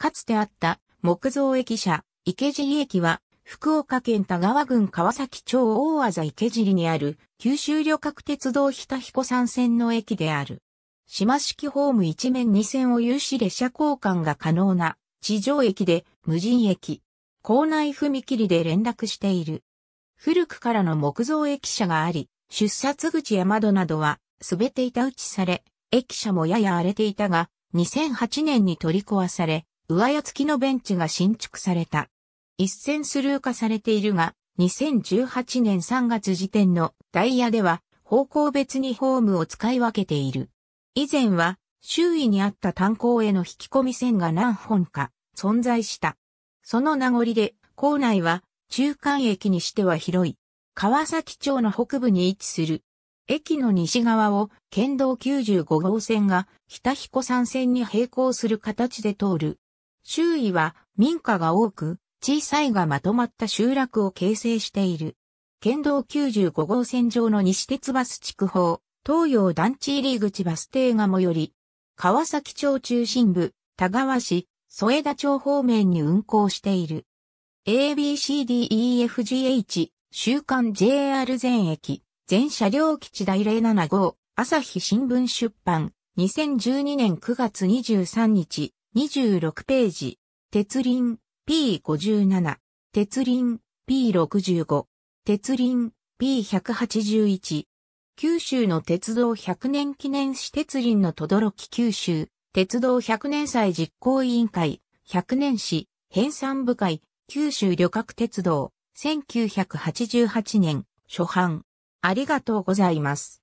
かつてあった木造駅舎、池尻駅は、福岡県田川郡川崎町大和池尻にある九州旅客鉄道日田彦山線の駅である。島式ホーム一面二線を有し列車交換が可能な地上駅で無人駅。構内踏切で連絡している。古くからの木造駅舎があり、出札口や窓などは全て板打ちされ、駅舎もやや荒れていたが、2008年に取り壊され、上屋付きのベンチが新築された。一線スルー化されているが、2018年3月時点のダイヤでは方向別にホームを使い分けている。以前は周囲にあった炭鉱への引き込み線が何本か存在した。その名残で校内は中間駅にしては広い。川崎町の北部に位置する。駅の西側を県道95号線が北彦山線に並行する形で通る。周囲は民家が多く、小さいがまとまった集落を形成している。県道95号線上の西鉄バス地区法、東洋団地入口バス停が最寄り、川崎町中心部、田川市、添田町方面に運行している。ABCDEFGH、週刊 JR 全駅、全車両基地第075、朝日新聞出版、2012年9月23日、26ページ、鉄輪 P57、鉄輪 P65、鉄輪 P181。九州の鉄道100年記念史鉄輪の轟九州、鉄道100年祭実行委員会、100年史、編纂部会、九州旅客鉄道、1988年、初版。ありがとうございます。